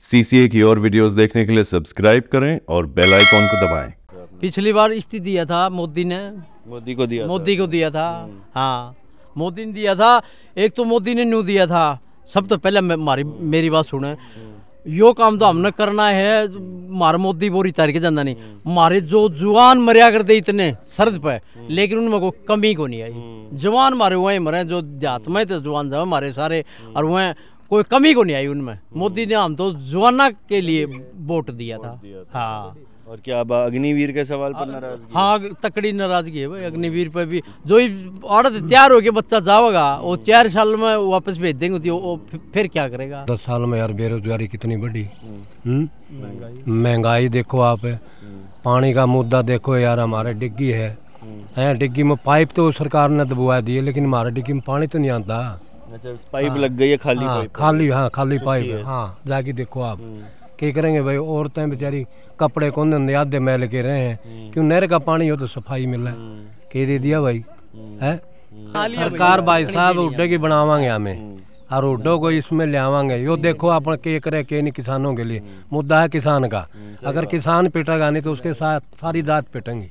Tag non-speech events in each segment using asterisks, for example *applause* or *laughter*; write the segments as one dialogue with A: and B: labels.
A: CCA की और videos देखने के लिए सब्सक्राइब करें और बेल आइकॉन को दबाएं।
B: पिछली बार इस्ती दिया था मोदी ने मोदी को दिया मोदी को दिया था हम्म। हाँ मोदी ने दिया था एक तो मोदी ने न्यू दिया था सब तो पहले मारी, हम्म। मेरी बात सुने हम्म। यो काम तो हमने करना है मार मोदी बोरी के जाना नहीं मारे जो जवान मरिया करते इतने सर्द पे लेकिन उनमें को कमी को नहीं आई जवान मारे वहीं मरे जो जात में थे जवान जब मारे सारे और वह कोई कमी को नहीं आई उनमें हम्म। मोदी ने हम तो जुआना के लिए वोट दिया था हाँ और क्या अग्निवीर के सवाल पर नाराजगी हाँ तकड़ी नाराजगी है भाई अग्निवीर पर भी जो ही औरत तैयार गया बच्चा जाएगा वो हम्म। चार साल में वापस भेज देंगे वो फिर क्या करेगा
C: दस साल में यार बेरोजगारी कितनी बढ़ी हम्म। महंगाई देखो आप पानी का मुद्दा देखो यार हमारे डिग्गी है डिग्गी में पाइप तो सरकार ने दबवा दी है लेकिन हमारे डिग्गी में पानी तो नहीं आता
A: अच्छा पाइप हाँ। लग गई है खाली हाँ, पाइप खाली हाँ खाली पाइप है
C: हाँ जाके देखो आप हम्म। के करेंगे भाई औरतें बेचारी कपड़े कौन धंधे आधे मैल के रहे हैं हम्म। क्यों नहर का पानी हो तो सफाई मिल रहा है हम्म। के दे दिया भाई है सरकार भाई साहब उड्डे की बनावांगे हमें और उड्डो को इसमें ले लियावांगे यो देखो अपन के करे के नहीं किसानों के लिए मुद्दा है किसान का अगर किसान पिटेगा नहीं तो उसके साथ सारी दात पिटेंगी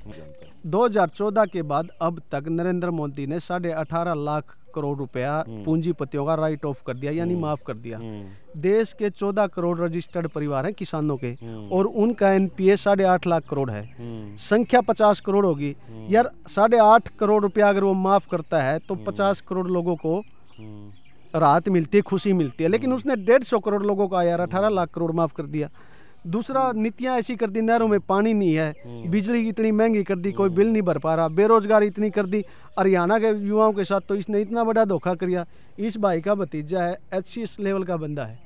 D: 2014 के बाद अब तक नरेंद्र मोदी ने साढ़े अठारह लाख करोड़ रुपया हम्म। पूंजीपतियों का राइट ऑफ कर दिया यानी हम्म। माफ कर दिया हम्म। देश के चौदह करोड़ रजिस्टर्ड परिवार हैं किसानों के और उनका एनपीए साढ़े आठ लाख करोड़ है संख्या पचास करोड़ होगी यार साढ़े आठ करोड़ रुपया अगर वो माफ करता है तो पचास करोड़ लोगों को राहत मिलती है खुशी मिलती है लेकिन उसने डेढ़ सौ करोड़ लोगों का यार अठारह लाख करोड़ माफ कर दिया दूसरा नीतियाँ ऐसी कर दी नहरों में पानी नहीं है हम्म। बिजली इतनी महंगी कर दी कोई हम्म। बिल नहीं भर पा रहा बेरोजगारी इतनी कर दी हरियाणा के युवाओं के साथ तो इसने इतना बड़ा धोखा किया इस भाई का भतीजा है एच लेवल का बंदा है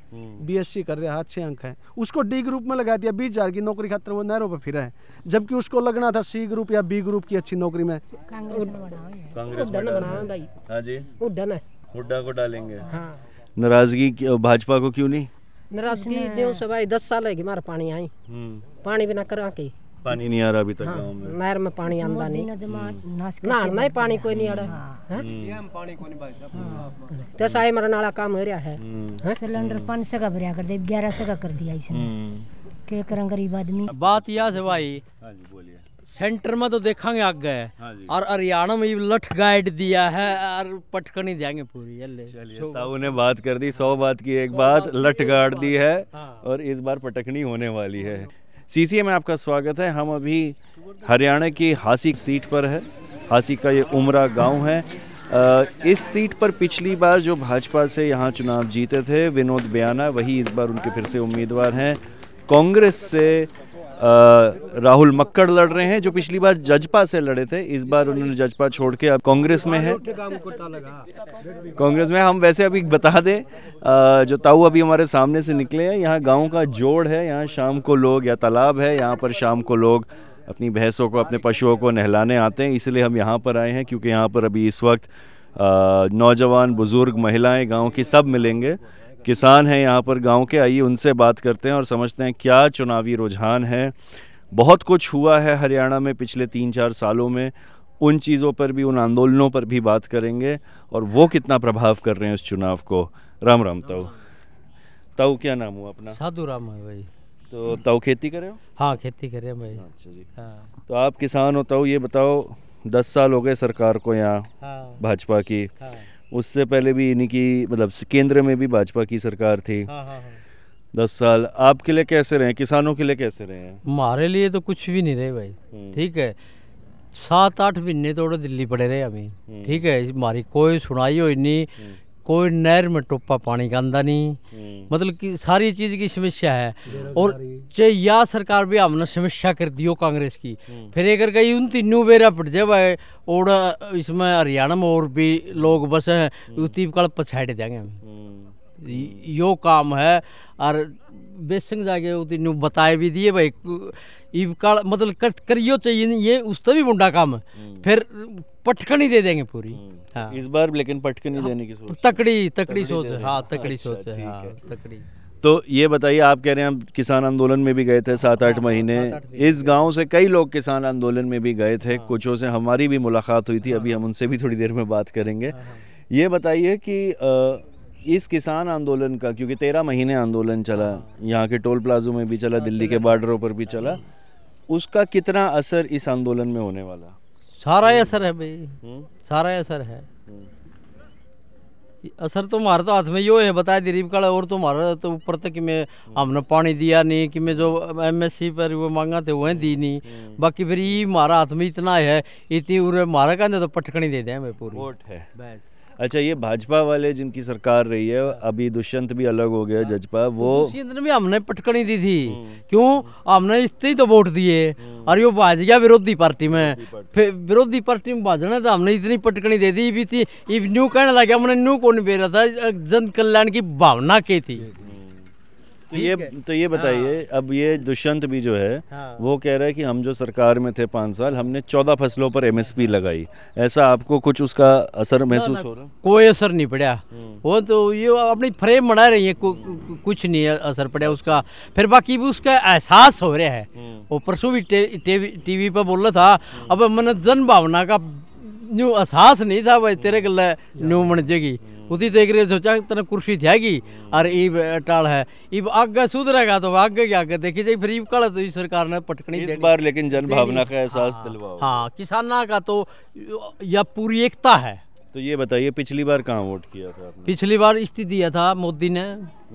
D: बीएससी हम्म। कर रहा है अच्छे अंक है उसको डी ग्रुप में लगा दिया बीस हज़ार की नौकरी खातर वो नहरों पर फिरा है जबकि उसको लगना था सी ग्रुप या बी ग्रुप की अच्छी नौकरी में
C: कांग्रेस
D: हाँ को डालेंगे हाँ।
A: नाराजगी भाजपा को क्यों नहीं
C: नाराजगी न्यू से दस साल है हमारा पानी आई पानी बिना करा के
A: पानी नहीं आ रहा अभी तक हाँ, में
C: नहर में पानी आंदा नहीं नहाना ही पानी कोई नहीं आ रहा तो साई मरण वाला काम हो रहा है सिलेंडर पाँच सौ का भरा कर दे ग्यारह सौ का
B: कर दिया इसने क्या करें गरीब आदमी बात यह से भाई बोलिए सेंटर में तो देखेंगे आग गए हाँ और हरियाणा में लठ गाइड दिया है और पटकनी देंगे पूरी चलिए ने
A: बात कर दी सौ बात की एक बात लठ गाड़ दी है हाँ। और इस बार पटकनी होने वाली है सीसीए में आपका स्वागत है हम अभी हरियाणा की हासी सीट पर है हासी का ये उमरा गांव है इस सीट पर पिछली बार जो भाजपा से यहाँ चुनाव जीते थे विनोद बयाना वही इस बार उनके फिर से उम्मीदवार हैं कांग्रेस से राहुल मक्कड़ लड़ रहे हैं जो पिछली बार जजपा से लड़े थे इस बार उन्होंने जजपा छोड़ के अब कांग्रेस में है
C: कांग्रेस
A: में हम वैसे अभी बता दें जो ताऊ अभी हमारे सामने से निकले हैं यहाँ गांव का जोड़ है यहाँ शाम को लोग या तालाब है यहाँ पर शाम को लोग अपनी भैंसों को अपने पशुओं को नहलाने आते हैं इसलिए हम यहाँ पर आए हैं क्योंकि यहाँ पर अभी इस वक्त नौजवान बुज़ुर्ग महिलाएं गांव की सब मिलेंगे किसान हैं यहाँ पर गांव के आइए उनसे बात करते हैं और समझते हैं क्या चुनावी रुझान है बहुत कुछ हुआ है हरियाणा में पिछले तीन चार सालों में उन चीज़ों पर भी उन आंदोलनों पर भी बात करेंगे और वो कितना प्रभाव कर रहे हैं उस चुनाव को राम राम तो ताऊ क्या नाम हुआ अपना
B: साधु राम है भाई तो ताऊ खेती करे हो हाँ खेती करे भाई अच्छा जी हाँ।
A: तो आप किसान हो तो ये बताओ दस साल हो गए सरकार को यहाँ हाँ। भाजपा की हाँ। उससे पहले भी इन्हीं की मतलब केंद्र में भी भाजपा की सरकार थी हाँ, हाँ, हाँ। दस साल आपके लिए कैसे रहे किसानों के लिए कैसे रहे
B: हमारे लिए तो कुछ भी नहीं रहे भाई हम्म। ठीक है सात आठ महीने तोड़े दिल्ली पड़े रहे अभी हम्म। ठीक है हमारी कोई सुनाई हो नहीं हम्म। कोई नहर में टोपा पानी का नहीं हम्म। मतलब कि सारी चीज़ की समस्या है और चाहे या सरकार भी हमने समस्या कर दी हो कांग्रेस की हम्म। फिर एक गई उन तीनों बेरा पड़ जाए भाई और इसमें हरियाणा में और भी लोग बस हैं हम्म। उसी कल पछाड़ देंगे यो काम है और बेसंग जाके होती बताए भी दिए भाई ई काल मतलब कर, करियो चाहिए नहीं ये उस भी मुंडा काम है हम्म। फिर पटकनी दे देंगे पूरी हम्म। हाँ इस बार लेकिन पटकनी
A: हाँ, देने की सोच
B: तकड़ी तकड़ी सोच है हाँ तकड़ी अच्छा, सोच हाँ, है तकड़ी
A: तो ये बताइए आप कह रहे हैं आप किसान आंदोलन में भी गए थे सात आठ हाँ, महीने इस गांव से कई लोग किसान आंदोलन में भी गए थे हाँ। कुछों से हमारी भी मुलाकात हुई थी अभी हम उनसे भी थोड़ी देर में बात करेंगे ये बताइए कि इस किसान आंदोलन का क्योंकि तेरह महीने आंदोलन चला हाँ। यहाँ के टोल प्लाजो में भी चला दिल्ली के बॉर्डरों पर भी चला उसका कितना असर इस आंदोलन में होने वाला
B: सारा ही असर है भाई हम्म। सारा ही असर है हम्म। असर तो हमारे तो हाथ में यो है बताया दिलीप काला और तो हमारा तो ऊपर तक में हम्म। हमने पानी दिया नहीं कि मैं जो एमएससी पर वो मांगा थे वह दी नहीं बाकी फिर ये हमारा हाथ में इतना है इतनी उरे मारा कहते तो पटकनी दे दें पूरी वोट है बस
A: अच्छा ये भाजपा वाले जिनकी सरकार रही है अभी दुष्यंत भी अलग हो गया जजपा तो वो
B: दुष्यंत भी हमने पटकनी दी थी हम्म। क्यों हमने इससे ही तो वोट दिए हम्म। और यो बाज गया विरोधी पार्टी में फिर विरोधी पार्टी में भाजना तो हमने इतनी पटकनी दे दी भी थी न्यू कहने लगे हमने न्यू कौन बेरा था जन कल्याण की भावना की थी हम्म।
A: तो ये तो ये बताइए हाँ। अब ये दुष्यंत भी जो है हाँ। वो कह रहा है कि हम जो सरकार में थे पाँच साल हमने चौदह फसलों पर एमएसपी हाँ। लगाई ऐसा आपको कुछ उसका असर महसूस हो रहा है
B: कोई असर नहीं पड़ा हम्म। वो तो ये अपनी फ्रेम बना रही है हम्म। कुछ नहीं असर पड़ा उसका फिर बाकी भी उसका एहसास हो रहा है हम्म। वो परसों भी टीवी पर बोल रहा था अब मैंने जन भावना का न्यू एहसास नहीं था भाई तेरे गल न्यू मन जाएगी उसी देख रहे सोचा तने कुर्सी थेगी हाँ। और इब टाल है इब आगे सुधरेगा तो आगे क्या आगे देखी जाए गरीब का तो सरकार ने पटकनी इस बार
A: लेकिन जन भावना का एहसास हाँ। दिलवाओ हाँ
B: किसाना का तो यह पूरी एकता है
A: तो ये बताइए पिछली बार कहाँ वोट किया था आपने?
B: पिछली बार इस्ती दिया था मोदी ने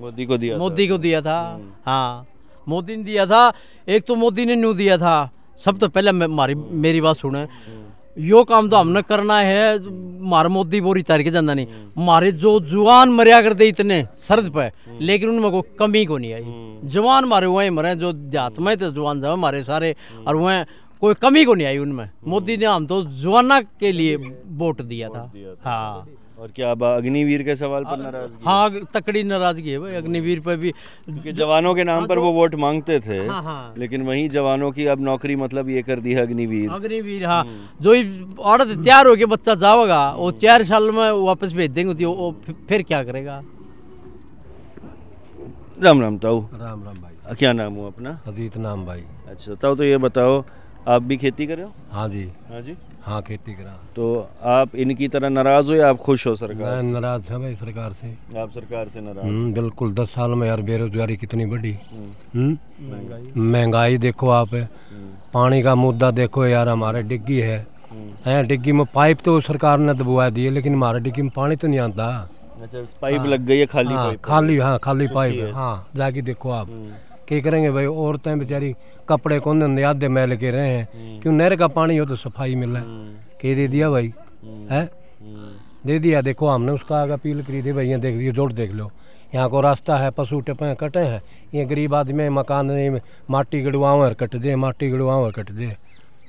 A: मोदी को दिया मोदी को
B: दिया था हम्म। हाँ मोदी ने दिया था एक तो मोदी ने न्यू दिया था सब तो पहले मेरी बात सुने हम्म। यो काम तो हमने करना है मार मोदी बोरी के जाना नहीं मारे जो जुआन मरिया करते इतने सर्द पे लेकिन उनमें को कमी को नहीं आई जवान मारे वहीं मरे जो देहात थे जवान जब मारे सारे और वह कोई कमी को नहीं आई उनमें मोदी ने हम तो जुआना के लिए वोट दिया था हाँ और क्या अब
A: अग्निवीर के सवाल पर नाराज
B: हाँ तकड़ी नाराजगी है भाई हाँ। अग्निवीर पर भी क्योंकि जवानों के
A: नाम हाँ, पर तो- वो वोट मांगते थे हाँ, हाँ, लेकिन वही जवानों की अब नौकरी मतलब ये कर दी है अग्निवीर
B: अग्निवीर हाँ हम्म। जो औरत तैयार हो के बच्चा जाओगा वो हम्म। चार साल में वापस भेज देंगे तो वो फिर क्या करेगा राम राम ताऊ राम
A: राम भाई क्या नाम हुआ अपना अजीत नाम भाई अच्छा ताऊ तो ये बताओ आप भी खेती कर रहे हो हाँ जी हाँ जी हाँ खेती करा तो आप इनकी तरह नाराज हो या आप खुश हो सरकार मैं नाराज है भाई सरकार से आप सरकार से नाराज
C: हम्म, बिल्कुल दस साल में यार बेरोजगारी कितनी बढ़ी हम्म। हम्म? महंगाई देखो आप पानी का मुद्दा देखो यार हमारे डिग्गी है डिग्गी में पाइप तो सरकार ने दबवा दी है लेकिन हमारे डिग्गी में पानी तो नहीं आता अच्छा, पाइप लग गई है खाली हाँ, खाली हाँ खाली पाइप हाँ जाके देखो आप के करेंगे भाई औरतें बेचारी कपड़े कौन धंधे आधे मैल के रहे हैं हम्म। क्यों नहर का पानी हो तो सफाई मिल रहा है हम्म। के दे दिया भाई हम्म। है दे दिया देखो हमने उसका आगे अपील करी थी भाई यहाँ देख लियो जोड़ देख लो यहाँ को रास्ता है पशु टपे कटे हैं ये गरीब आदमी मकान नहीं माटी गड़वाओं और कट दे माटी गड़वाओं और कट दे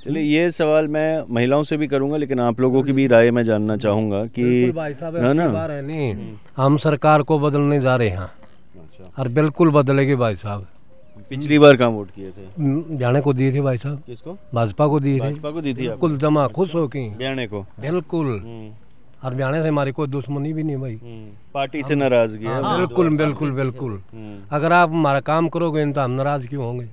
A: चलिए ये सवाल मैं महिलाओं से भी करूंगा लेकिन आप लोगों की भी राय मैं जानना चाहूंगा कि है ना नहीं हम सरकार को बदलने जा रहे हैं अच्छा। और बिल्कुल
C: बदलेगी भाई साहब
A: पिछली बार कहाँ वोट किए थे
C: जाने को दिए थे भाई साहब किसको भाजपा को दिए थे भाजपा को दी थी बिल्कुल जमा खुश हो के हरियाणा को बिल्कुल हरियाणा हम्म। से हमारी कोई दुश्मनी भी
A: नहीं भाई हम्म। पार्टी से नाराजगी है हाँ, हाँ, बिल्कुल तो बिल्कुल बिल्कुल हम्म।
C: अगर आप हमारा काम करोगे तो हम नाराज क्यों होंगे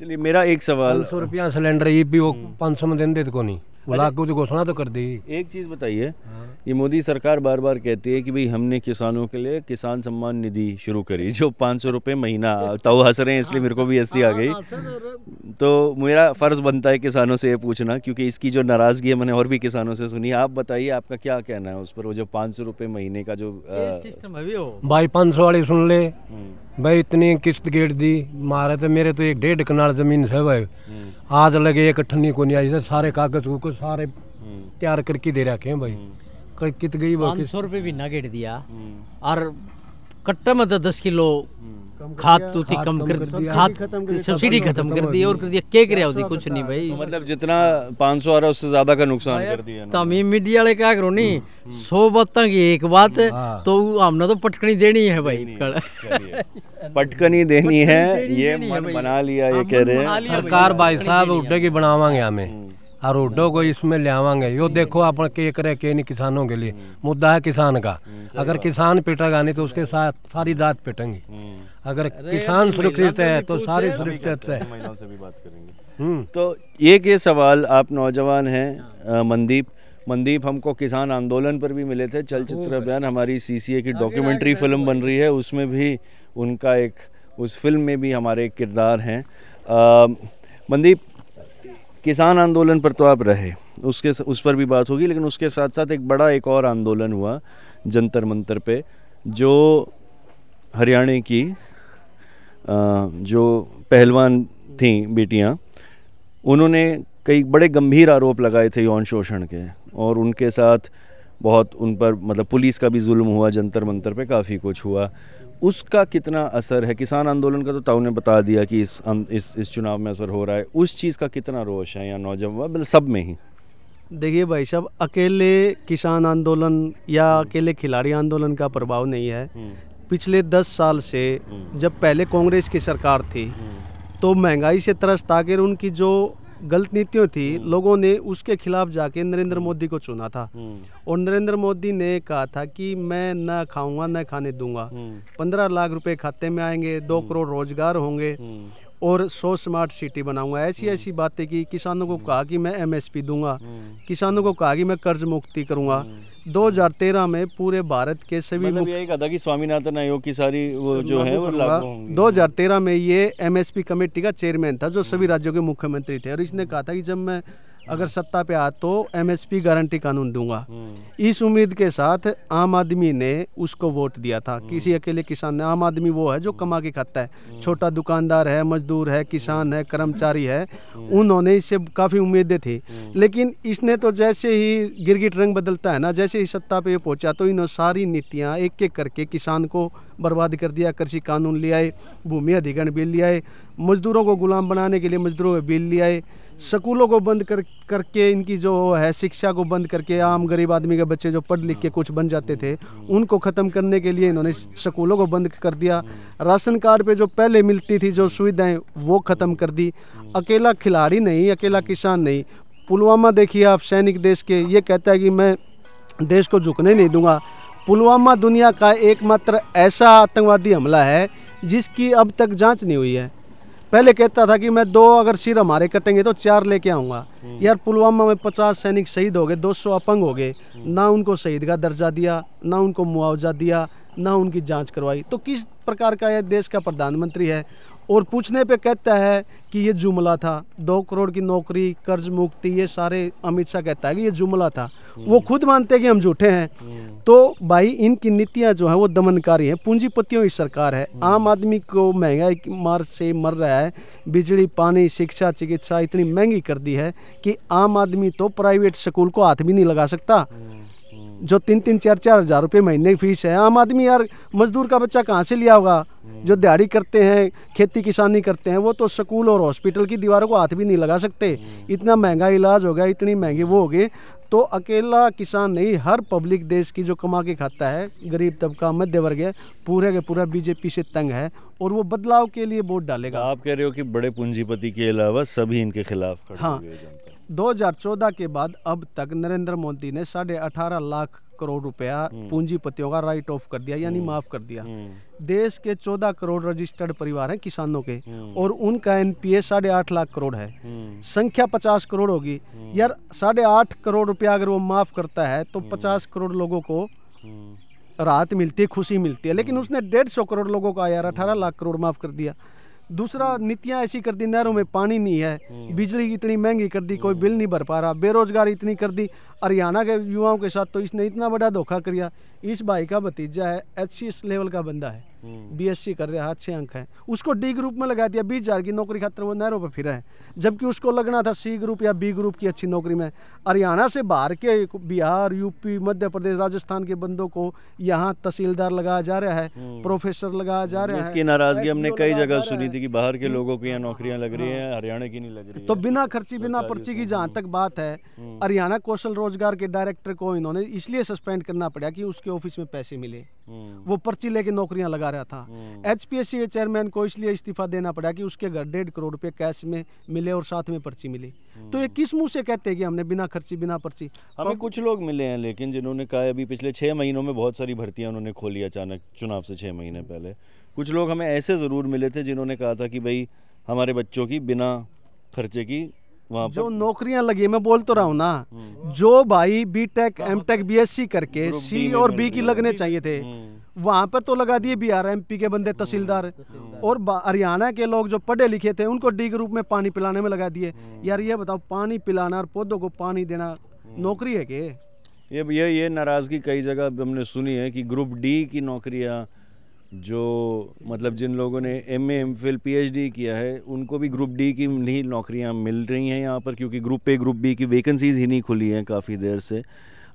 A: चलिए मेरा एक सवाल सौ
C: रुपया सिलेंडर ये भी वो पाँच सौ में दे को नहीं बुला तो घोषणा तो कर दी
A: एक चीज़ बताइए हाँ। ये मोदी सरकार बार बार कहती है कि भाई हमने किसानों के लिए किसान सम्मान निधि शुरू करी जो पाँच सौ रुपये महीना *laughs* तो हंस रहे हैं इसलिए मेरे को भी हंसी आ हाँ, गई हाँ, तो मेरा फ़र्ज़ बनता है किसानों से ये पूछना क्योंकि इसकी जो नाराज़गी है मैंने और भी किसानों से सुनी आप बताइए आपका क्या कहना है उस पर वो जो पाँच सौ रुपये महीने का जो सिस्टम
C: भाई पाँच सौ वाले सुन ले हम्म। भाई इतनी किस्त गेट दी मारे तो मेरे तो एक डेढ़ कनाल ज़मीन है भाई हम्म। आज लगे एक को नहीं आई सारे कागज को सारे हम्म। तैयार करके दे रखे हैं भाई हम्म। कित गई पाँच सौ
B: रुपये भी ना गेट दिया हम्म। और कट्टा मतलब तो दस किलो खाद तो थी कम कर खाद सब्सिडी खत्म कर दी और कर दिया क्या कर होती कुछ नहीं भाई मतलब जितना पाँच सौ आ रहा उससे ज्यादा का नुकसान कर दिया तमीम मीडिया वाले क्या करो नहीं हम्म, हम्म। सौ बातें की एक बात हाँ। तो हमने तो पटकनी देनी है भाई
A: *laughs* पटकनी देनी है ये बना लिया ये हाँ, कह रहे हैं सरकार भाई साहब उठे की बनावांगे
C: हमें हम्म। और उड्डो को इसमें आवागे यो हम्म। देखो अपन के करे के नहीं किसानों के लिए हम्म। मुद्दा है किसान का हम्म, अगर किसान पिटेगा नहीं तो उसके साथ सारी दात पिटेंगी अगर किसान सुरक्षित है तो सारी सुरक्षित है
A: तो एक ये सवाल आप नौजवान हैं हाँ। मनदीप मनदीप हमको किसान आंदोलन पर भी मिले थे हाँ, चलचित्र अभियान हमारी सीसीए की डॉक्यूमेंट्री फिल्म बन रही है उसमें भी उनका एक उस फिल्म में भी हमारे किरदार हैं मनदीप किसान आंदोलन पर तो आप रहे उसके उस पर भी बात होगी लेकिन उसके साथ साथ एक बड़ा एक और आंदोलन हुआ जंतर मंतर पे जो हरियाणा की जो पहलवान थी बेटियाँ उन्होंने कई बड़े गंभीर आरोप लगाए थे यौन शोषण के और उनके साथ बहुत उन पर मतलब पुलिस का भी जुल्म हुआ जंतर मंतर पे काफ़ी कुछ हुआ उसका कितना असर है किसान आंदोलन का तो ताऊ ने बता दिया कि इस अं, इस इस चुनाव में असर हो रहा है उस चीज़ का कितना रोष है या नौजवान मतलब सब में ही
D: देखिए भाई साहब अकेले किसान आंदोलन या हम्म। अकेले खिलाड़ी आंदोलन का प्रभाव नहीं है हम्म। पिछले दस साल से हम्म। जब पहले कांग्रेस की सरकार थी तो महंगाई से त्रस्त आकर उनकी जो गलत नीतियों थी हम्म। लोगों ने उसके खिलाफ जाके नरेंद्र हम्म। मोदी को चुना था हम्म। और नरेंद्र मोदी ने कहा था कि मैं न खाऊंगा न खाने दूंगा पंद्रह लाख रुपए खाते में आएंगे दो करोड़ रोजगार होंगे और सौ स्मार्ट सिटी बनाऊंगा ऐसी हम्म। ऐसी बातें की किसानों को हम्म। कहा कि मैं एमएसपी दूंगा हम्म। किसानों को कहा कि मैं कर्ज मुक्ति करूंगा 2013 में पूरे भारत के सभी मतलब
A: यही कहा था कि स्वामीनाथन आयोग की सारी वो जो है वो
D: दो हजार तेरह में ये एमएसपी कमेटी का चेयरमैन था जो सभी राज्यों के मुख्यमंत्री थे और इसने कहा था कि जब मैं अगर सत्ता पे आ तो एमएसपी गारंटी कानून दूंगा हम्म। इस उम्मीद के साथ आम आदमी ने उसको वोट दिया था हम्म। किसी अकेले किसान ने आम आदमी वो है जो कमा के खाता है हम्म। छोटा दुकानदार है मजदूर है किसान है कर्मचारी है उन्होंने इससे काफ़ी उम्मीदें थी लेकिन इसने तो जैसे ही गिरगिट रंग बदलता है ना जैसे ही सत्ता पे पहुंचा तो इन्होंने सारी नीतियाँ एक एक करके किसान को बर्बाद कर दिया कृषि कानून ले आए भूमि अधिग्रहण बिल ले आए मजदूरों को गुलाम बनाने के लिए मजदूरों पर बिल ले आए स्कूलों को बंद कर करके इनकी जो है शिक्षा को बंद करके आम गरीब आदमी के बच्चे जो पढ़ लिख के कुछ बन जाते थे उनको ख़त्म करने के लिए इन्होंने स्कूलों को बंद कर दिया राशन कार्ड पे जो पहले मिलती थी जो सुविधाएं वो ख़त्म कर दी अकेला खिलाड़ी नहीं अकेला किसान नहीं पुलवामा देखिए आप सैनिक देश के ये कहता है कि मैं देश को झुकने नहीं दूंगा पुलवामा दुनिया का एकमात्र ऐसा आतंकवादी हमला है जिसकी अब तक जाँच नहीं हुई है पहले कहता था कि मैं दो अगर सिर हमारे कटेंगे तो चार लेके आऊँगा हम्म। यार पुलवामा में पचास सैनिक शहीद हो गए दो सौ अपंग हो गए हम्म। ना उनको शहीद का दर्जा दिया ना उनको मुआवजा दिया ना उनकी जांच करवाई तो किस प्रकार का यह देश का प्रधानमंत्री है और पूछने पे कहता है कि ये जुमला था दो करोड़ की नौकरी कर्ज मुक्ति ये सारे अमित शाह कहता है कि ये जुमला था हम्म। वो खुद मानते हैं कि हम झूठे हैं हम्म। तो भाई इनकी नीतियाँ जो है वो दमनकारी हैं पूंजीपतियों की सरकार है हम्म। आम आदमी को महंगाई मार से मर रहा है बिजली पानी शिक्षा चिकित्सा इतनी महंगी कर दी है कि आम आदमी तो प्राइवेट स्कूल को हाथ भी नहीं लगा सकता जो तीन तीन चार चार हज़ार रुपये महीने की फीस है आम आदमी यार मजदूर का बच्चा कहाँ से लिया होगा जो दिहाड़ी करते हैं खेती किसानी करते हैं वो तो स्कूल और हॉस्पिटल की दीवारों को हाथ भी नहीं लगा सकते इतना महंगा इलाज हो गया इतनी महंगी वो हो गई तो अकेला किसान नहीं हर पब्लिक देश की जो कमा के खाता है गरीब तबका मध्य वर्ग है पूरे के पूरा बीजेपी से तंग है और वो बदलाव के लिए वोट
A: डालेगा तो आप कह रहे हो कि बड़े पूंजीपति के अलावा सभी इनके खिलाफ हाँ
D: 2014 के बाद अब तक नरेंद्र मोदी ने साढ़े अठारह लाख करोड़ रुपया हम्म। पूंजीपतियों का राइट ऑफ कर दिया यानी हम्म। माफ कर दिया हम्म। देश के 14 करोड़ रजिस्टर्ड परिवार हैं किसानों के और उनका एनपीए साढ़े आठ लाख करोड़ है संख्या 50 करोड़ होगी यार साढ़े आठ करोड़ रुपया अगर वो माफ करता है तो 50 करोड़ लोगों को राहत मिलती है खुशी मिलती है लेकिन उसने डेढ़ सौ करोड़ लोगों का यार अठारह लाख करोड़ माफ कर दिया दूसरा नीतियाँ ऐसी कर दी नहरों में पानी नहीं है हम्म। बिजली इतनी महंगी कर दी कोई बिल नहीं भर पा रहा बेरोजगारी इतनी कर दी हरियाणा के युवाओं के साथ तो इसने इतना बड़ा धोखा किया इस भाई का भतीजा है एच लेवल का बंदा है बीएससी हम्म। कर रहा है अच्छे अंक है उसको डी ग्रुप में लगा दिया बीस हज़ार की नौकरी खातर वो नहरों पर फिरा है जबकि उसको लगना था सी ग्रुप या बी ग्रुप की अच्छी नौकरी में हरियाणा से बाहर के बिहार यूपी मध्य प्रदेश राजस्थान के बंदों को यहाँ तहसीलदार लगाया जा रहा है हम्म। प्रोफेसर लगाया जा रहा है इसकी नाराजगी हमने कई जगह सुनी
A: थी कि बाहर के लोगों की यहाँ हाँ। नौकरियाँ लग रही हैं हाँ। हरियाणा की नहीं लग
D: रही तो बिना खर्ची बिना पर्ची की जहाँ हम्म। तक बात है हरियाणा कौशल रोज रोजगार के डायरेक्टर को इन्होंने इसलिए सस्पेंड करना पड़ा कि उसके ऑफिस में पैसे मिले हम्म। वो पर्ची लेके नौकरियां लगा रहा था हम्म। एचपीएससी के चेयरमैन को इसलिए इस्तीफा देना पड़ा कि उसके घर डेढ़ करोड़ रुपए कैश में मिले और साथ में पर्ची मिली तो ये हम्म। किस मुंह से कहते हैं कि हमने बिना खर्ची बिना पर्ची हमें
A: कुछ लोग मिले हैं लेकिन जिन्होंने कहा अभी पिछले छह महीनों में बहुत सारी भर्तियाँ उन्होंने खोली अचानक चुनाव से छह महीने पहले कुछ लोग हमें ऐसे ज़रूर मिले थे जिन्होंने कहा था कि भाई हमारे बच्चों की बिना खर्चे की जो
D: नौकरियां लगी मैं बोल तो रहा हूँ ना हम्म। जो भाई B tech M tech B S C करके सी और बी की लगने चाहिए थे हम्म। वहाँ पर तो लगा दिए बिहार एम पी के बंदे हम्म। तहसीलदार और हरियाणा के लोग जो पढ़े लिखे थे उनको डी ग्रुप में पानी पिलाने में लगा दिए यार ये बताओ पानी पिलाना और पौधों को पानी देना नौकरी है के
A: ये ये ये नाराज़गी कई जगह हमने सुनी है कि ग्रुप डी की नौकरियां जो मतलब जिन लोगों ने M A M phil P किया है उनको भी ग्रुप डी की नहीं नौकरियां मिल रही हैं यहाँ पर क्योंकि ग्रुप ए ग्रुप बी की वैकेंसीज़ ही नहीं खुली हैं काफ़ी देर से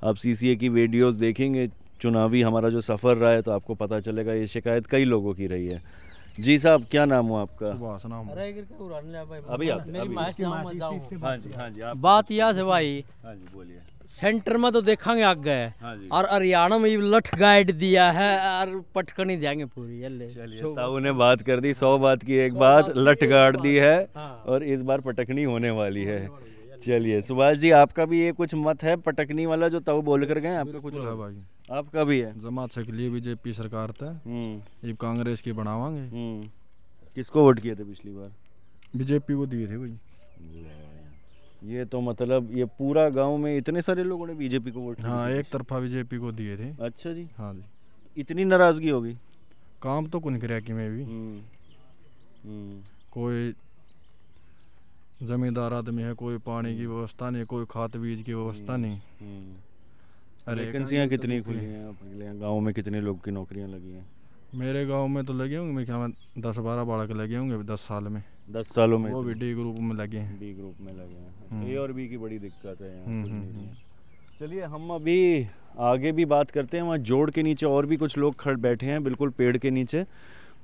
A: आप सी की वीडियोज़ देखेंगे चुनावी हमारा जो सफ़र रहा है तो आपको पता चलेगा ये शिकायत कई लोगों की रही है जी साहब क्या
B: नाम हुआ आपका अभी हाँ हाँ बात यह से भाई हाँ बोलिए सेंटर में तो देखेंगे आग गए और हरियाणा में लठ गाइड दिया है और पटकनी देंगे पूरी ताऊ
A: ने बात कर दी सौ बात की एक बात लठ गाड़ दी है और इस बार पटकनी होने वाली है चलिए सुभाष जी आपका भी ये कुछ मत है पटकनी वाला जो तब बोल कर गए आपका कुछ है भाई आपका भी है जमा छक लिए बीजेपी सरकार था हम्म। ये कांग्रेस की बनावांगे हम्म। किसको वोट किए थे पिछली बार बीजेपी को दिए थे भाई ये तो मतलब ये पूरा गांव में इतने सारे लोगों ने बीजेपी को वोट हाँ एक तरफा बीजेपी को दिए थे अच्छा जी हाँ जी इतनी नाराजगी होगी काम तो कुछ क्रिया हम्म। कोई जमींदार आदमी है कोई पानी की व्यवस्था नहीं कोई खाद बीज की व्यवस्था हम्म, नहीं हम्म। अरे वैकेंसियाँ तो कितनी खुली हैं गांव में कितने लोग की नौकरियां लगी हैं मेरे गांव में तो लगे होंगे मैं क्या दस बारह बारह लगे होंगे अभी दस साल में दस सालों में वो भी डी ग्रुप में लगे हैं डी ग्रुप में लगे हैं अच्छा, हम्म। ए और बी की बड़ी दिक्कत है चलिए हम अभी आगे भी बात करते हैं वहाँ जोड़ के नीचे और भी कुछ लोग खड़े बैठे हैं बिल्कुल पेड़ के नीचे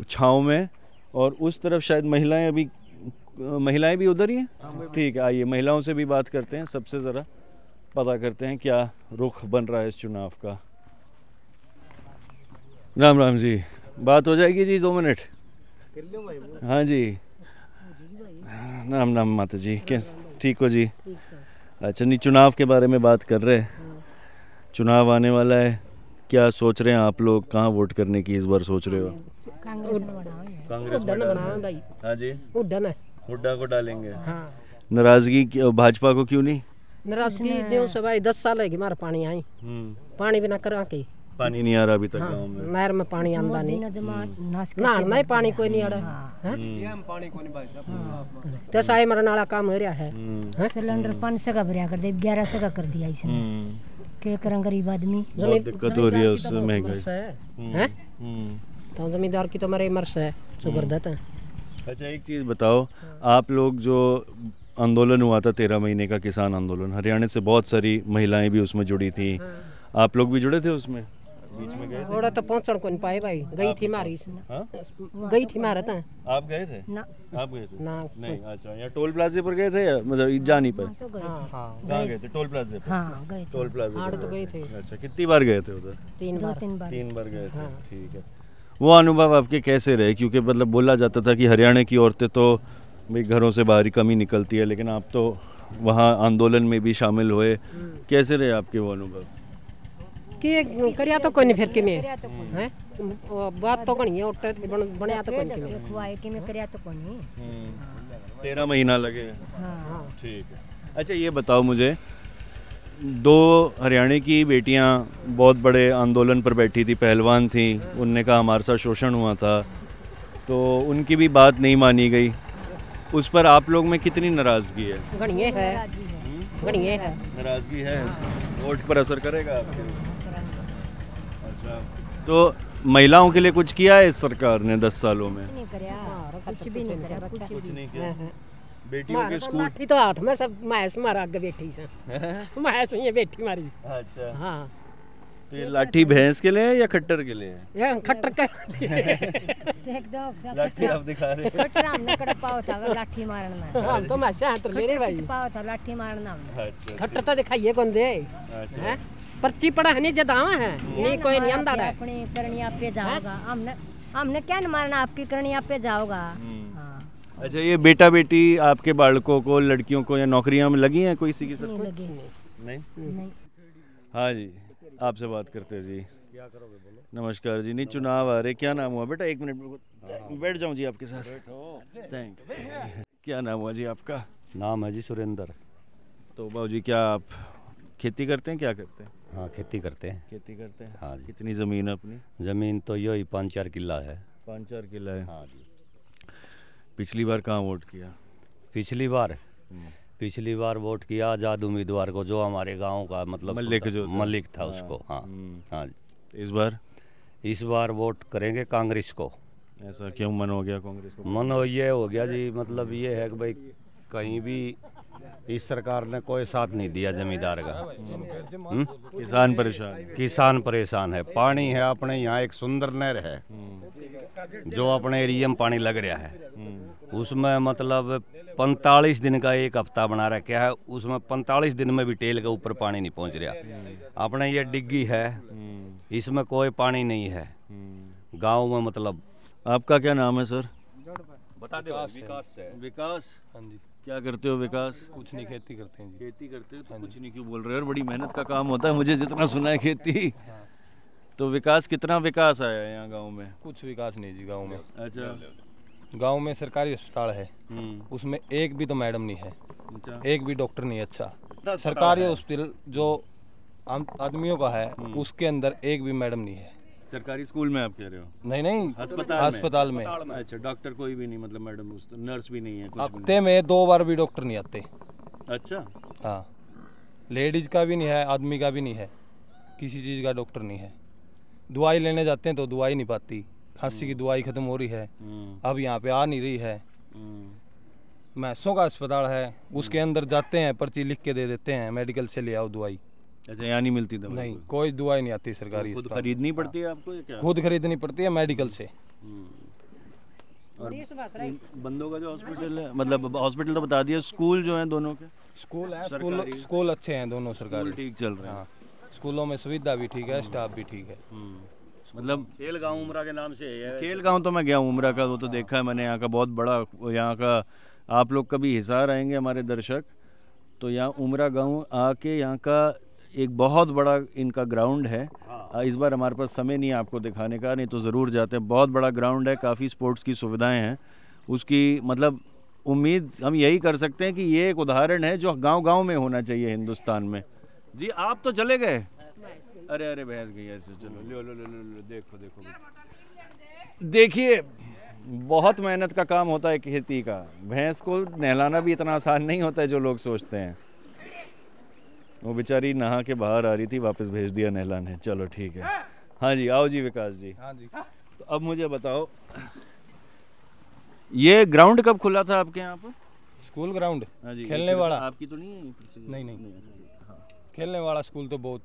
A: छाँव में और उस तरफ शायद महिलाएं अभी महिलाएं भी उधर ही हैं हाँ, ठीक है आइए महिलाओं से भी बात करते हैं सबसे ज़रा पता करते हैं क्या रुख बन रहा है इस चुनाव का राम राम जी बात हो जाएगी जी दो मिनट हाँ जी राम राम माता जी हाँ, कैसे ठीक हो जी अच्छा नहीं चुनाव के बारे में बात कर रहे हैं हाँ। चुनाव आने वाला है क्या सोच रहे हैं आप लोग कहाँ वोट करने की इस बार सोच रहे हो कांग्रेस में हाँ जी है हुड्डा को डालेंगे हाँ नाराजगी भाजपा को क्यों नहीं
C: नाराजगी देव सब आई दस साल है मारा पानी आई हम्म। पानी बिना करा के
A: पानी नहीं आ रहा अभी तक हाँ,
C: नहर में पानी आंदा नहीं हम्म। ना ना पानी कोई नहीं आ रहा
A: हाँ। हम्म। हाँ।
C: तो साए मरण वाला काम हो रहा है हाँ? सिलेंडर पांच सौ का भरा कर दे ग्यारह सौ का कर दिया इसने के करें गरीब आदमी
A: दिक्कत हो रही है उससे तो
B: महंगाई है
C: तो जमींदार की तो मेरे मर्स है देता है
A: अच्छा एक चीज़ बताओ आप लोग जो आंदोलन हुआ था तेरह महीने का किसान आंदोलन हरियाणा से बहुत सारी महिलाएं भी उसमें जुड़ी थी हाँ। आप लोग भी जुड़े थे उसमें बीच में गए थोड़ा
C: तो पहुंचण को नहीं पाए भाई गई थी मारी
E: हाँ? गई
C: थी मारा था
A: आप गए थे ना आप गए थे ना नहीं अच्छा यहाँ टोल प्लाजे पर गए थे या मतलब जानी पर हाँ, तो कहाँ गए थे टोल प्लाजे टोल प्लाजे तो गए थे अच्छा कितनी बार गए थे उधर तीन बार तीन बार गए थे ठीक है वो अनुभव आपके कैसे रहे क्योंकि मतलब बोला जाता था कि हरियाणा की औरतें तो भाई घरों से बाहर ही कमी निकलती है लेकिन आप तो वहाँ आंदोलन में भी शामिल हुए हम्म। कैसे रहे आपके वो अनुभव
C: कि करिया तो कोई नहीं फिर किमें तो है बात तो कोनी है उठते तो बन बने तो कोनी किमें खुआए किमें करिया तो कोनी
A: 13 हम्म। महीना लगे हाँ ठीक है अच्छा ये बताओ मुझे दो हरियाणा की बेटियां बहुत बड़े आंदोलन पर बैठी थी पहलवान थी उनने कहा हमारे साथ शोषण हुआ था तो उनकी भी बात नहीं मानी गई उस पर आप लोग में कितनी नाराज़गी है
C: है है
A: नाराज़गी है वोट पर असर करेगा आपके अच्छा तो महिलाओं के लिए कुछ किया है इस सरकार ने दस सालों में
C: कुछ भी नहीं कुछ नहीं किया
B: बेटियों के तो स्कूल
C: लाठी तो हाथ में सब महेश मारा आगे
B: बैठी सा महेश हुई है बैठी मारी अच्छा हां
A: तो ये लाठी भैंस के लिए या खट्टर के लिए
B: ये खट्टर के *laughs* दो लाठी आप दिखा रहे खट्टर हमने कड़ा पाव था लाठी मारने में हम हाँ, तो महेश हाथ रे भाई पाव था लाठी मारना अच्छा, अच्छा खट्टर तो दिखाइए कौन दे अच्छा पर्ची पड़ा है नहीं जदावा है नहीं कोई नहीं अंदर है अपनी करनी आप पे जाओगा हमने हमने क्या मारना आपकी करनी आप पे जाओगा हम्म।
A: अच्छा ये बेटा बेटी आपके बालकों को लड़कियों को या नौकरियों में लगी हैं कोई इसी की नहीं, नहीं नहीं हाँ जी आपसे बात करते जी क्या करोगे बोलो नमस्कार जी नहीं चुनाव आ रहे क्या नाम हुआ बेटा एक मिनट हाँ। बैठ जाऊं जी आपके साथ थैंक क्या नाम हुआ जी आपका नाम है जी सुरेंद्र
E: तो बाबू जी क्या आप खेती करते हैं क्या करते हैं हाँ खेती करते हैं
A: खेती करते हैं हाँ जी कितनी ज़मीन है अपनी
E: ज़मीन तो यही पाँच चार किला है
A: पाँच चार किला है हाँ जी
E: पिछली बार कहाँ वोट किया पिछली बार हम्म। पिछली बार वोट किया आजाद उम्मीदवार को जो हमारे गांव का मतलब मलिक जो मलिक था हाँ। उसको हाँ हम्म। हाँ इस बार इस बार वोट करेंगे कांग्रेस को ऐसा क्यों मन हो गया कांग्रेस को मन हो ये हो गया जी मतलब ये है कि भाई कहीं भी इस सरकार ने कोई साथ नहीं दिया जमींदार का हम्म? किसान परेशान किसान परेशान है पानी है अपने यहाँ एक सुंदर नहर है जो अपने एरिया में पानी लग रहा है हम्म। उसमें मतलब 45 दिन का एक हफ्ता बना रखा है उसमें 45 दिन में भी टेल के ऊपर पानी नहीं पहुंच रहा हम्म। अपने ये डिग्गी है इसमें कोई पानी नहीं है गांव में मतलब आपका क्या नाम है सर बता दे विकास विकास हाँ जी क्या
A: करते हो विकास
E: कुछ नहीं खेती करते हैं जी खेती
A: करते हो तो हाँ कुछ नहीं क्यों बोल रहे हो बड़ी मेहनत का काम होता है मुझे जितना सुना है खेती हाँ। तो विकास कितना विकास आया है यहाँ गाँव में कुछ विकास नहीं जी गाँव में अच्छा
F: गाँव में सरकारी अस्पताल है हम्म। उसमें एक भी तो मैडम नहीं है अच्छा। एक भी डॉक्टर नहीं
E: अच्छा सरकारी
F: हॉस्पिटल जो आदमियों का है हम्म। उसके अंदर एक भी मैडम
A: नहीं है सरकारी स्कूल में आप कह रहे हो नहीं नहीं अस्पताल अस्पताल में अच्छा डॉक्टर कोई भी नहीं मतलब मैडम नर्स भी नहीं है हफ्ते में
F: दो बार भी डॉक्टर नहीं आते अच्छा हाँ लेडीज का भी नहीं है आदमी का भी नहीं है किसी चीज़ का डॉक्टर नहीं है दवाई लेने जाते हैं तो दवाई नहीं पाती खांसी की हम्म। दवाई ख़त्म हो रही है हम्म। अब यहाँ पे आ नहीं रही है
C: हम्म।
F: मैसों का अस्पताल है उसके अंदर जाते हैं पर्ची लिख के दे देते हैं मेडिकल से ले आओ दवाई अच्छा यहाँ नहीं मिलती दवाई नहीं कोई दवाई नहीं आती सरकारी खुद खरीदनी पड़ती है आपको क्या खुद खरीदनी पड़ती है मेडिकल से
A: हम्म। और बंदों का जो हॉस्पिटल है मतलब हॉस्पिटल तो बता दिया स्कूल जो है दोनों के स्कूल है स्कूल
F: स्कूल अच्छे हैं दोनों सरकारी ठीक चल रहे हैं हाँ, स्कूलों में सुविधा भी ठीक है हम्म। स्टाफ भी ठीक है
A: हम्म। मतलब
E: खेल गांव उमरा के नाम से है खेल
A: गांव तो मैं गया हूँ उमरा का वो तो हाँ। देखा है मैंने यहाँ का बहुत बड़ा यहाँ का आप लोग कभी हिसार आएंगे हमारे दर्शक तो यहाँ उमरा गाँव आके यहाँ का एक बहुत बड़ा इनका ग्राउंड है हाँ। इस बार हमारे पास समय नहीं है आपको दिखाने का नहीं तो ज़रूर जाते हैं बहुत बड़ा ग्राउंड है काफ़ी स्पोर्ट्स की सुविधाएं हैं उसकी मतलब उम्मीद हम यही कर सकते हैं कि ये एक उदाहरण है जो गांव गांव में होना चाहिए हिंदुस्तान में जी आप तो चले गए अरे अरे भैंस गई ऐसे चलो लो लो लो लो देखो देखो देखिए बहुत मेहनत का काम होता है खेती का भैंस को नहलाना भी इतना आसान नहीं होता है जो लोग सोचते हैं वो बेचारी नहा के बाहर आ रही थी वापस भेज दिया ने चलो ठीक है हाँ जी आओ जी विकास जी हाँ जी तो अब मुझे बताओ ये ग्राउंड कब खुला था आपके यहाँ पर स्कूल ग्राउंड हाँ जी खेलने वाला आपकी तो नहीं है
F: नहीं नहीं, अच्छा हाँ। खेलने वाला स्कूल तो बहुत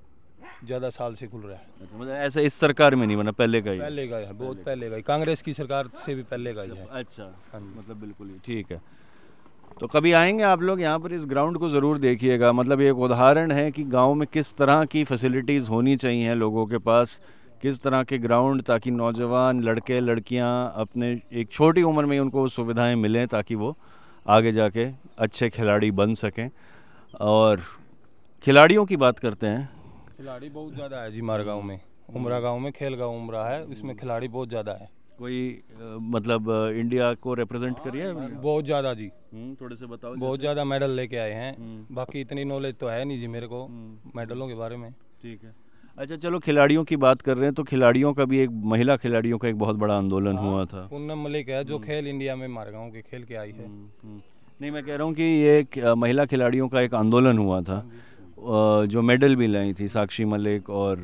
F: ज़्यादा साल से खुल रहा है
A: अच्छा, मतलब ऐसा इस सरकार में नहीं बना मतलब पहले का ही पहले
F: का है बहुत पहले का ही कांग्रेस की सरकार से भी पहले का ही अच्छा, है अच्छा
A: हाँ मतलब बिल्कुल ही ठीक है तो कभी आएंगे आप लोग यहाँ पर इस ग्राउंड को ज़रूर देखिएगा मतलब एक उदाहरण है कि गांव में किस तरह की फैसिलिटीज़ होनी चाहिए लोगों के पास किस तरह के ग्राउंड ताकि नौजवान लड़के लड़कियाँ अपने एक छोटी उम्र में उनको सुविधाएँ मिलें ताकि वो आगे जाके अच्छे खिलाड़ी बन सकें और खिलाड़ियों की बात करते हैं
F: खिलाड़ी बहुत ज़्यादा है जी मार गाँव में उमरा गाँव में खेल गाँव उमरा है इसमें खिलाड़ी बहुत ज़्यादा है
A: कोई आ, मतलब इंडिया को रिप्रेजेंट करिए हाँ, बहुत ज़्यादा जी हम्म, थोड़े से बताओ बहुत
F: ज़्यादा मेडल लेके आए हैं हम्म। बाकी इतनी नॉलेज तो है नहीं जी मेरे को मेडलों हम्म। के बारे में
A: ठीक है अच्छा चलो खिलाड़ियों की बात कर रहे हैं तो खिलाड़ियों का भी एक महिला खिलाड़ियों का एक बहुत बड़ा आंदोलन हाँ, हुआ था
F: पूनम मलिक है जो खेल इंडिया में मारगांव के खेल के आई है
A: नहीं मैं कह रहा हूँ कि ये एक महिला खिलाड़ियों का एक आंदोलन हुआ था हाँ जो मेडल भी लाई थी साक्षी मलिक और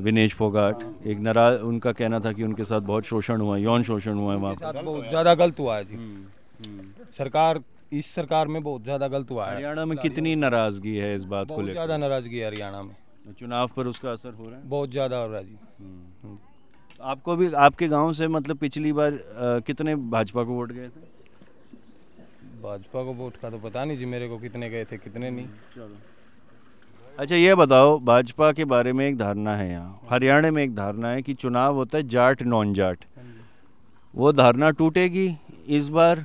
A: विनेश फोगाट एक नाराज उनका कहना था कि उनके साथ बहुत शोषण हुआ यौन शोषण हुआ है वहाँ पर बहुत ज़्यादा
F: गलत हुआ है जी हम्म, हम्म। सरकार इस सरकार में बहुत ज़्यादा गलत हुआ है हरियाणा में कितनी
A: नाराज़गी है इस बात को लेकर ज़्यादा
F: नाराज़गी है हरियाणा में तो चुनाव पर उसका असर हो रहा है बहुत ज़्यादा हो रहा है जी हम्म,
A: तो आपको भी आपके गांव से मतलब पिछली बार कितने भाजपा को वोट गए थे
F: भाजपा को वोट का तो पता नहीं जी मेरे को कितने गए थे कितने नहीं
A: चलो अच्छा ये बताओ भाजपा के बारे में एक धारणा है यहाँ हरियाणा में एक धारणा है कि चुनाव होता है जाट नॉन जाट हाँ वो धारणा टूटेगी इस बार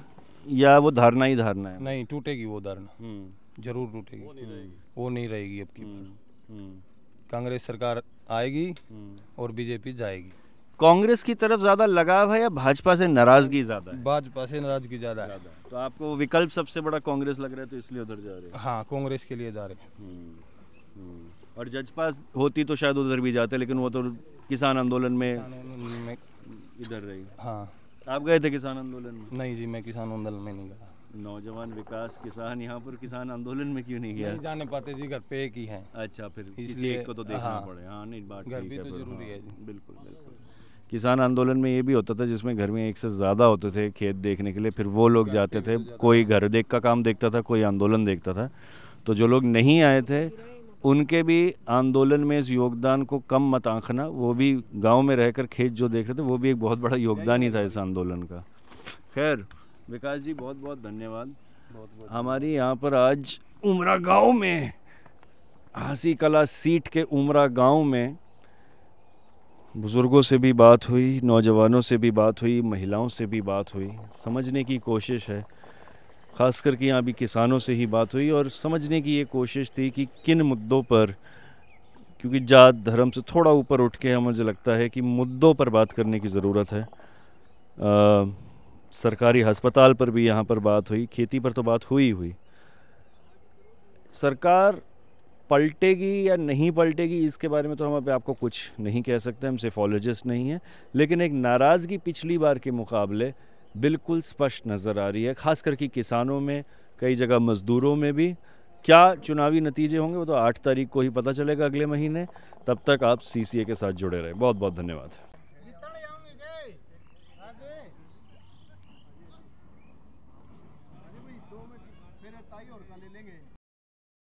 A: या वो धारणा ही धारणा है
F: नहीं टूटेगी वो धारणा हम्म। जरूर टूटेगी हम्म। वो नहीं रहेगी, अब की हम्म। कांग्रेस सरकार आएगी और बीजेपी जाएगी
A: कांग्रेस की तरफ ज़्यादा लगाव है या भाजपा से नाराज़गी ज़्यादा
F: है भाजपा से नाराज़गी ज़्यादा है तो आपको विकल्प सबसे बड़ा कांग्रेस लग रहा है तो इसलिए उधर जा रहे हैं हाँ कांग्रेस
A: के लिए जा रहे हैं हम्म। और जज पास होती तो शायद उधर भी जाते लेकिन वो तो किसान आंदोलन में इधर रही हाँ आप गए थे किसान आंदोलन में नहीं जी मैं किसान आंदोलन में नहीं गया नौजवान विकास किसान यहाँ पर किसान आंदोलन में क्यों नहीं गया नहीं जाने पाते जी घर पे एक ही है अच्छा फिर इसलिए एक को तो देखना हाँ, पड़े हाँ नहीं बात घर भी तो जरूरी
C: हाँ, है जी बिल्कुल
A: बिल्कुल किसान आंदोलन में ये भी होता था जिसमें घर में एक से ज़्यादा होते थे खेत देखने के लिए फिर वो लोग जाते थे कोई घर देख का काम देखता था कोई आंदोलन देखता था तो जो लोग नहीं आए थे उनके भी आंदोलन में इस योगदान को कम मत आंखना वो भी गांव में रहकर खेत जो देख रहे थे वो भी एक बहुत बड़ा योगदान ही था इस आंदोलन का खैर विकास जी बहुत बहुत धन्यवाद हमारी यहाँ पर आज उमरा गांव में हंसी कला सीट के उमरा गांव में बुज़ुर्गों से भी बात हुई नौजवानों से भी बात हुई महिलाओं से भी बात हुई समझने की कोशिश है ख़ास करके यहाँ भी किसानों से ही बात हुई और समझने की ये कोशिश थी कि किन मुद्दों पर क्योंकि जात धर्म से थोड़ा ऊपर उठ के मुझे लगता है कि मुद्दों पर बात करने की ज़रूरत है आ, सरकारी हस्पताल पर भी यहाँ पर बात हुई खेती पर तो बात हुई हुई सरकार पलटेगी या नहीं पलटेगी इसके बारे में तो हम अभी आपको कुछ नहीं कह सकते हम सेफोलॉजिस्ट नहीं हैं लेकिन एक नाराज़गी पिछली बार के मुकाबले बिल्कुल स्पष्ट नज़र आ रही है ख़ास करके किसानों में कई जगह मज़दूरों में भी क्या चुनावी नतीजे होंगे वो तो आठ तारीख को ही पता चलेगा अगले महीने तब तक आप सी के साथ जुड़े रहें बहुत बहुत धन्यवाद